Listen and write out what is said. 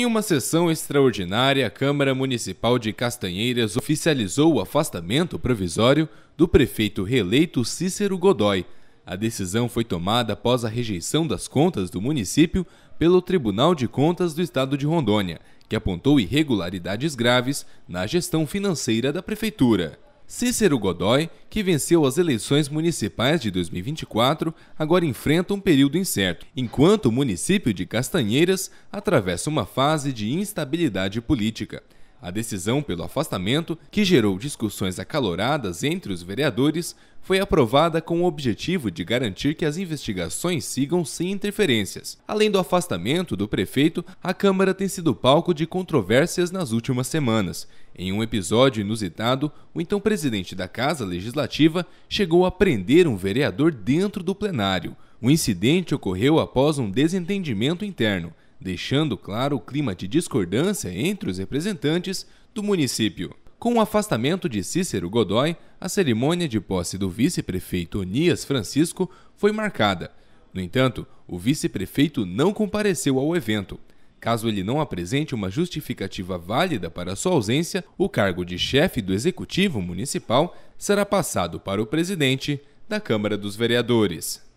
Em uma sessão extraordinária, a Câmara Municipal de Castanheiras oficializou o afastamento provisório do prefeito reeleito Cícero Godoy. A decisão foi tomada após a rejeição das contas do município pelo Tribunal de Contas do Estado de Rondônia, que apontou irregularidades graves na gestão financeira da prefeitura. Cícero Godoy, que venceu as eleições municipais de 2024, agora enfrenta um período incerto, enquanto o município de Castanheiras atravessa uma fase de instabilidade política. A decisão pelo afastamento, que gerou discussões acaloradas entre os vereadores, foi aprovada com o objetivo de garantir que as investigações sigam sem interferências. Além do afastamento do prefeito, a Câmara tem sido palco de controvérsias nas últimas semanas. Em um episódio inusitado, o então presidente da Casa Legislativa chegou a prender um vereador dentro do plenário. O incidente ocorreu após um desentendimento interno deixando claro o clima de discordância entre os representantes do município. Com o afastamento de Cícero Godoy, a cerimônia de posse do vice-prefeito Onias Francisco foi marcada. No entanto, o vice-prefeito não compareceu ao evento. Caso ele não apresente uma justificativa válida para sua ausência, o cargo de chefe do Executivo Municipal será passado para o presidente da Câmara dos Vereadores.